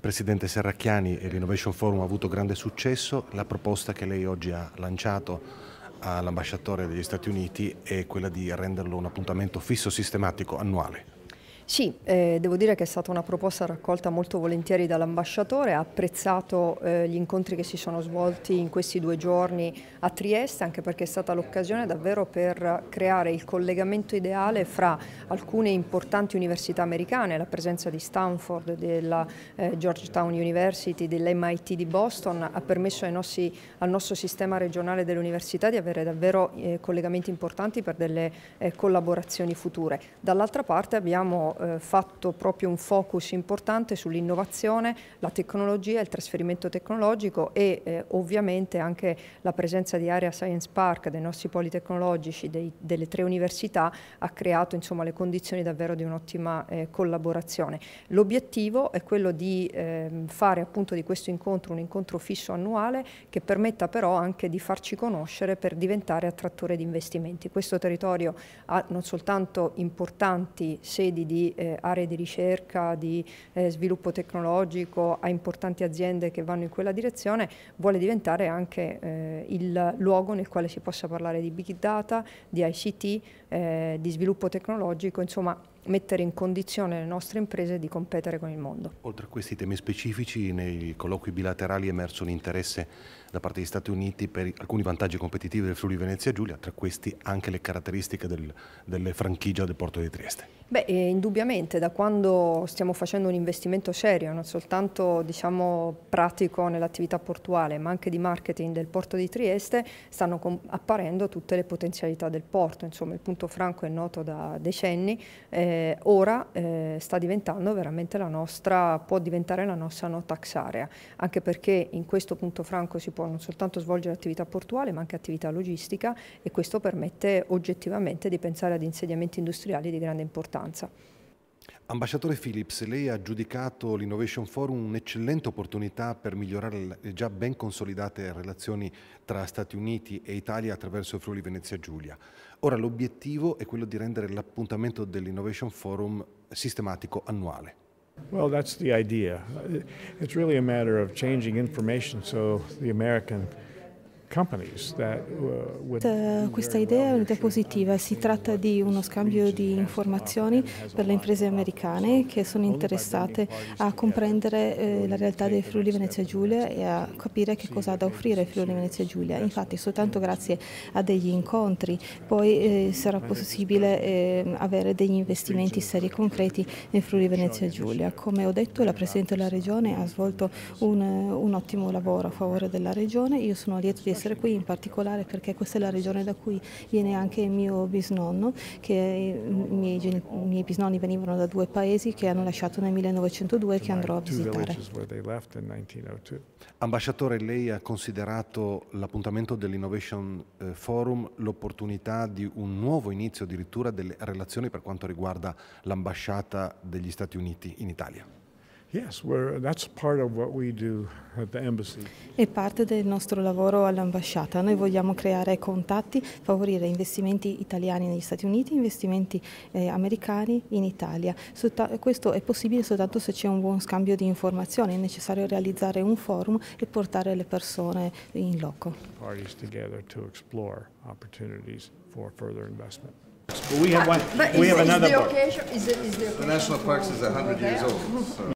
Presidente Serracchiani e l'Innovation Forum ha avuto grande successo, la proposta che lei oggi ha lanciato all'ambasciatore degli Stati Uniti è quella di renderlo un appuntamento fisso, sistematico, annuale. Sì, eh, devo dire che è stata una proposta raccolta molto volentieri dall'ambasciatore, ha apprezzato eh, gli incontri che si sono svolti in questi due giorni a Trieste, anche perché è stata l'occasione davvero per creare il collegamento ideale fra alcune importanti università americane, la presenza di Stanford, della eh, Georgetown University, dell'MIT di Boston, ha permesso nostri, al nostro sistema regionale dell'università di avere davvero eh, collegamenti importanti per delle eh, collaborazioni future. Dall'altra parte abbiamo eh, fatto proprio un focus importante sull'innovazione, la tecnologia, il trasferimento tecnologico e eh, ovviamente anche la presenza di Area Science Park, dei nostri poli tecnologici, dei, delle tre università ha creato insomma, le condizioni davvero di un'ottima eh, collaborazione. L'obiettivo è quello di ehm, fare appunto di questo incontro un incontro fisso annuale che permetta però anche di farci conoscere per diventare attrattore di investimenti. Questo territorio ha non soltanto importanti sedi di eh, aree di ricerca, di eh, sviluppo tecnologico, a importanti aziende che vanno in quella direzione, vuole diventare anche eh, il luogo nel quale si possa parlare di big data, di ICT, eh, di sviluppo tecnologico, insomma mettere in condizione le nostre imprese di competere con il mondo. Oltre a questi temi specifici, nei colloqui bilaterali è emerso un interesse da parte degli Stati Uniti per alcuni vantaggi competitivi del Friuli Venezia Giulia, tra questi anche le caratteristiche del, delle franchigia del porto di Trieste. Beh, eh, indubbiamente da quando stiamo facendo un investimento serio, non soltanto diciamo, pratico nell'attività portuale, ma anche di marketing del porto di Trieste, stanno apparendo tutte le potenzialità del porto. Insomma, il punto franco è noto da decenni, eh, ora eh, sta diventando veramente la nostra, può diventare la nostra no tax area, anche perché in questo punto franco si può non soltanto svolgere attività portuale, ma anche attività logistica e questo permette oggettivamente di pensare ad insediamenti industriali di grande importanza importanza. Ambasciatore Philips, lei ha giudicato l'Innovation Forum un'eccellente opportunità per migliorare le già ben consolidate relazioni tra Stati Uniti e Italia attraverso Friuli Venezia Giulia. Ora l'obiettivo è quello di rendere l'appuntamento dell'Innovation Forum sistematico annuale. Well, that's the idea. It's really a matter of changing information so the American Uh, questa idea è un'idea positiva, si tratta di uno scambio di informazioni per le imprese americane che sono interessate a comprendere eh, la realtà del Friuli Venezia Giulia e a capire che cosa ha da offrire il Friuli Venezia Giulia. Infatti soltanto grazie a degli incontri poi eh, sarà possibile ehm, avere degli investimenti seri e concreti nel Friuli Venezia Giulia. Come ho detto la Presidente della Regione ha svolto un, un ottimo lavoro a favore della Regione, io sono lieto di essere essere qui in particolare perché questa è la regione da cui viene anche il mio bisnonno, che i miei, i miei bisnonni venivano da due paesi che hanno lasciato nel 1902 e che andrò a visitare. Oh Ambasciatore, lei ha considerato l'appuntamento dell'Innovation eh, Forum l'opportunità di un nuovo inizio addirittura delle relazioni per quanto riguarda l'ambasciata degli Stati Uniti in Italia? Yes, that's part of what we do at the embassy. È parte del nostro lavoro all'ambasciata. Noi vogliamo creare contatti, favorire investimenti italiani negli Stati Uniti, investimenti eh, americani in Italia. Sota questo è possibile soltanto se c'è un buon scambio di informazioni. È necessario realizzare un forum e portare le persone in loco. Parties together to explore opportunities for further investment. But we have one. But we is, have another. the, occasion, is, is the, the national parks is 100 years old. So.